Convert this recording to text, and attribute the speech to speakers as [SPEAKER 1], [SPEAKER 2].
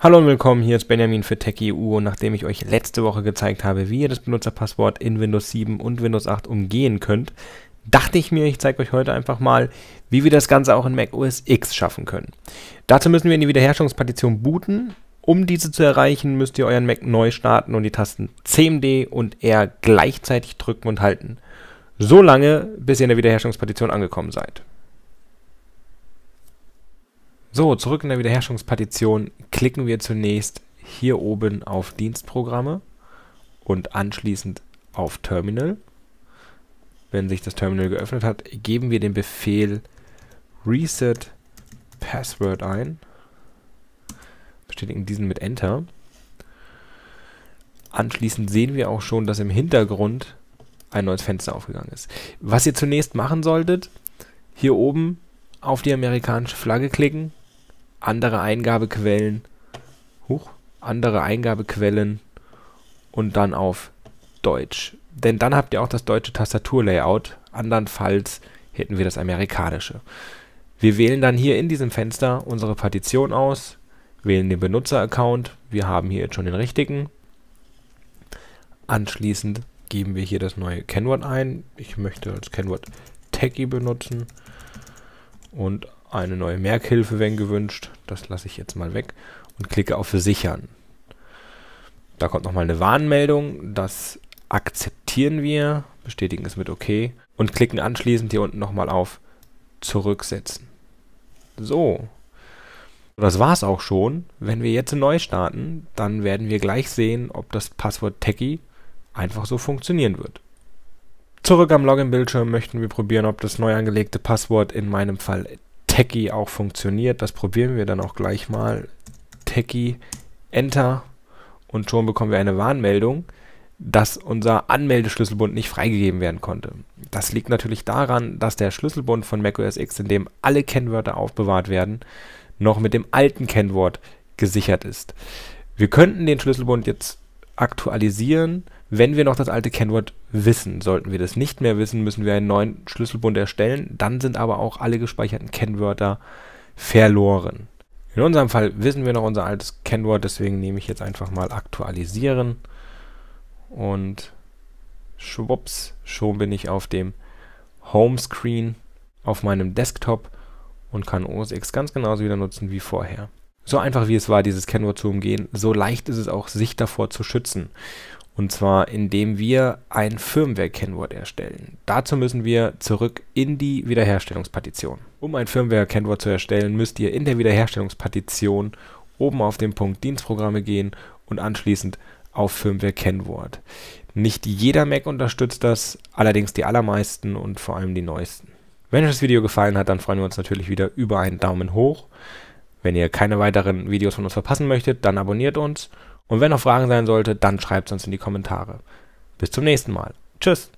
[SPEAKER 1] Hallo und willkommen, hier ist Benjamin für TechEU und nachdem ich euch letzte Woche gezeigt habe, wie ihr das Benutzerpasswort in Windows 7 und Windows 8 umgehen könnt, dachte ich mir, ich zeige euch heute einfach mal, wie wir das Ganze auch in Mac OS X schaffen können. Dazu müssen wir in die Wiederherstellungspartition booten. Um diese zu erreichen, müsst ihr euren Mac neu starten und die Tasten CMD und R gleichzeitig drücken und halten. So lange, bis ihr in der Wiederherstellungspartition angekommen seid. So, zurück in der Wiederherstellungspartition klicken wir zunächst hier oben auf Dienstprogramme und anschließend auf Terminal. Wenn sich das Terminal geöffnet hat, geben wir den Befehl reset password ein, bestätigen diesen mit Enter. Anschließend sehen wir auch schon, dass im Hintergrund ein neues Fenster aufgegangen ist. Was ihr zunächst machen solltet, hier oben auf die amerikanische Flagge klicken andere Eingabequellen, huch, andere Eingabequellen und dann auf Deutsch. Denn dann habt ihr auch das deutsche Tastaturlayout, andernfalls hätten wir das amerikanische. Wir wählen dann hier in diesem Fenster unsere Partition aus, wählen den Benutzeraccount, wir haben hier jetzt schon den richtigen. Anschließend geben wir hier das neue Kennwort ein. Ich möchte als Kennwort Techie benutzen und eine neue Merkhilfe, wenn gewünscht. Das lasse ich jetzt mal weg und klicke auf Sichern. Da kommt nochmal eine Warnmeldung. Das akzeptieren wir, bestätigen es mit OK und klicken anschließend hier unten nochmal auf Zurücksetzen. So. Das war es auch schon. Wenn wir jetzt neu starten, dann werden wir gleich sehen, ob das Passwort Techie einfach so funktionieren wird. Zurück am Login-Bildschirm möchten wir probieren, ob das neu angelegte Passwort, in meinem Fall Techie auch funktioniert. Das probieren wir dann auch gleich mal. Techie, Enter und schon bekommen wir eine Warnmeldung, dass unser Anmeldeschlüsselbund nicht freigegeben werden konnte. Das liegt natürlich daran, dass der Schlüsselbund von macOS X, in dem alle Kennwörter aufbewahrt werden, noch mit dem alten Kennwort gesichert ist. Wir könnten den Schlüsselbund jetzt aktualisieren wenn wir noch das alte Kennwort wissen, sollten wir das nicht mehr wissen, müssen wir einen neuen Schlüsselbund erstellen. Dann sind aber auch alle gespeicherten Kennwörter verloren. In unserem Fall wissen wir noch unser altes Kennwort, deswegen nehme ich jetzt einfach mal aktualisieren und schwupps, schon bin ich auf dem Homescreen auf meinem Desktop und kann OS X ganz genauso wieder nutzen wie vorher so einfach wie es war, dieses Kennwort zu umgehen, so leicht ist es auch, sich davor zu schützen. Und zwar indem wir ein Firmware-Kennwort erstellen. Dazu müssen wir zurück in die Wiederherstellungspartition. Um ein Firmware-Kennwort zu erstellen, müsst ihr in der Wiederherstellungspartition oben auf den Punkt Dienstprogramme gehen und anschließend auf Firmware-Kennwort. Nicht jeder Mac unterstützt das, allerdings die allermeisten und vor allem die neuesten. Wenn euch das Video gefallen hat, dann freuen wir uns natürlich wieder über einen Daumen hoch. Wenn ihr keine weiteren Videos von uns verpassen möchtet, dann abonniert uns. Und wenn noch Fragen sein sollte, dann schreibt es uns in die Kommentare. Bis zum nächsten Mal. Tschüss.